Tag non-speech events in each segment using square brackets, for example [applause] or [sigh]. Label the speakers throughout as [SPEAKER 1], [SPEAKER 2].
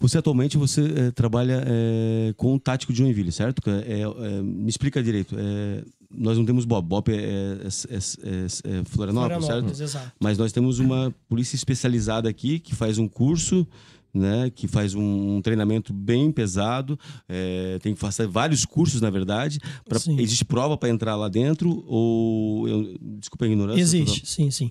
[SPEAKER 1] Você atualmente você é, trabalha é, com o tático de Joinville, certo? É, é, é, me explica direito. É, nós não temos Bob, Bob é, Florianópolis, Florianópolis, certo? Exato. Mas nós temos uma polícia especializada aqui que faz um curso. Né, que faz um, um, treinamento bem pesado, é, tem que fazer vários cursos, na verdade. Pra, existe prova para entrar lá dentro? Ou. Eu, desculpa a ignorância. Existe,
[SPEAKER 2] sim, sim.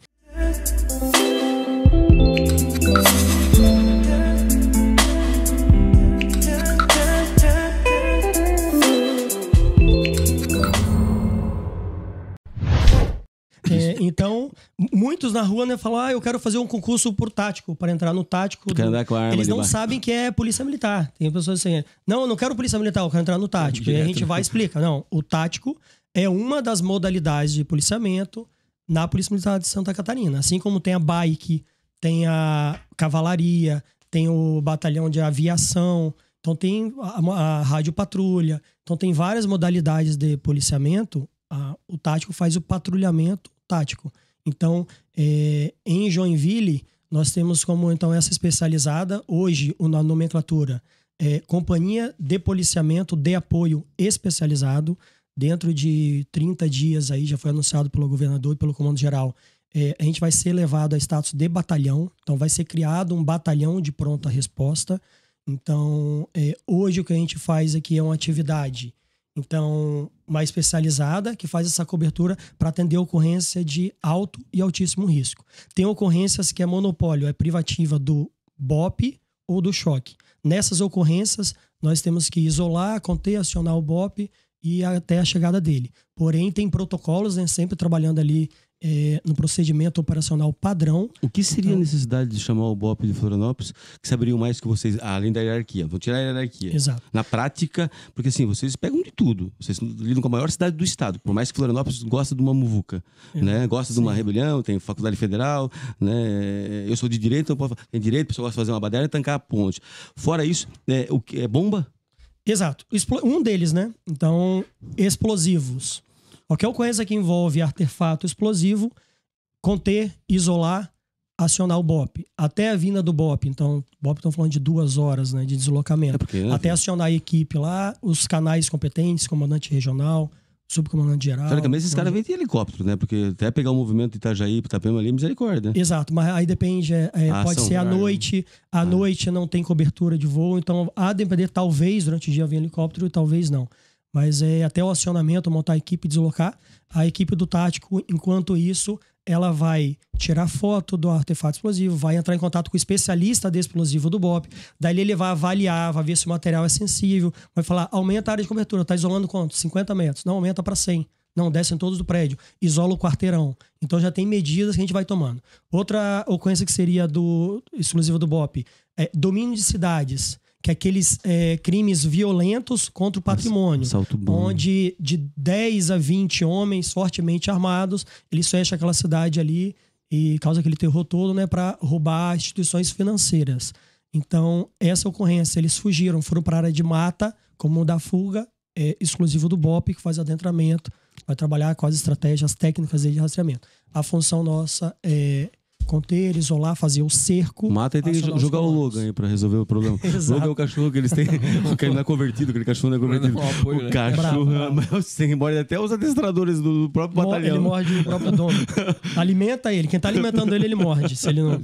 [SPEAKER 2] É, então, muitos na rua né, falam: ah, eu quero fazer um concurso por tático, para entrar no tático. Do... Andar com a arma Eles não sabem que é polícia militar. Tem pessoas assim: não, eu não quero polícia militar, eu quero entrar no tático. Direto. E a gente vai e explica: não, o tático é uma das modalidades de policiamento na Polícia Militar de Santa Catarina. Assim como tem a bike, tem a cavalaria, tem o batalhão de aviação. Então tem a, a rádio patrulha. Então tem várias modalidades de policiamento. A, o tático faz o patrulhamento tático. Então, é, em Joinville, nós temos como então essa especializada, hoje, na nomenclatura, é, Companhia de Policiamento de Apoio Especializado. Dentro de 30 dias aí, já foi anunciado pelo governador e pelo comando geral, é, a gente vai ser levado a status de batalhão. Então, vai ser criado um batalhão de pronta resposta. Então, é, hoje o que a gente faz aqui é uma atividade então mais especializada, que faz essa cobertura para atender ocorrência de alto e altíssimo risco. Tem ocorrências que é monopólio, é privativa do BOP ou do choque. Nessas ocorrências, nós temos que isolar, conter, acionar o BOP e até a chegada dele. Porém, tem protocolos, né, sempre trabalhando ali é, no procedimento
[SPEAKER 1] operacional padrão. O que seria então, a necessidade de chamar o BOP de Florianópolis, que saberiam mais que vocês, além da hierarquia? Vão tirar a hierarquia. Exato. Na prática, porque assim, vocês pegam de tudo. Vocês lidam com a maior cidade do estado, por mais que Florianópolis gosta de uma muvuca, é, né? Gosta de uma rebelião, tem faculdade federal, né? Eu sou de direito, então posso... tem direito, o pessoal gosta de fazer uma baderna e tancar a ponte. Fora isso, é, o que é bomba?
[SPEAKER 2] Exato. Um deles, né? Então, explosivos. Qualquer coisa que envolve artefato explosivo, conter, isolar, acionar o BOP. Até a vinda do BOP. Então, BOP estão falando de duas horas né, de deslocamento. É porque, né, Até acionar a equipe lá, os canais competentes, comandante regional, subcomandante geral. Teoricamente, esses então, caras vêm de
[SPEAKER 1] helicóptero, né? Porque até pegar o movimento de Itajaí para Itapema ali, misericórdia. Né?
[SPEAKER 2] Exato, mas aí depende. É, é pode ser à né? noite, à é. noite não tem cobertura de voo, então a depender, talvez durante o dia vem helicóptero, talvez não mas é até o acionamento, montar a equipe, deslocar. A equipe do tático, enquanto isso, ela vai tirar foto do artefato explosivo, vai entrar em contato com o especialista de explosivo do BOP, daí ele vai avaliar, vai ver se o material é sensível, vai falar, aumenta a área de cobertura, tá isolando quanto? 50 metros, não aumenta para 100. Não, descem todos do prédio, isola o quarteirão. Então já tem medidas que a gente vai tomando. Outra ocorrência que seria do exclusivo do BOP, é domínio de cidades que aqueles é, crimes violentos contra o patrimônio, Salto bom. onde de 10 a 20 homens fortemente armados, eles fecham aquela cidade ali e causa aquele terror todo, né, para roubar instituições financeiras. Então, essa ocorrência, eles fugiram, foram para a área de mata, como o da fuga, é exclusivo do BOP, que faz adentramento, vai trabalhar com as estratégias técnicas de rastreamento. A função nossa é conter, isolar, fazer o cerco. Mata e tem que jogar
[SPEAKER 1] o Logan aí pra resolver o problema. [laughs] Logan é o cachorro que eles têm. o [laughs] cara não é convertido, aquele é cachorro não é convertido. Não, apoio, o né? cachorro bravo, é [laughs] bravo. Tem, até os adestradores do próprio batalhão. Ele morde o próprio dono. Alimenta ele. Quem tá alimentando ele, ele morde. Se ele não.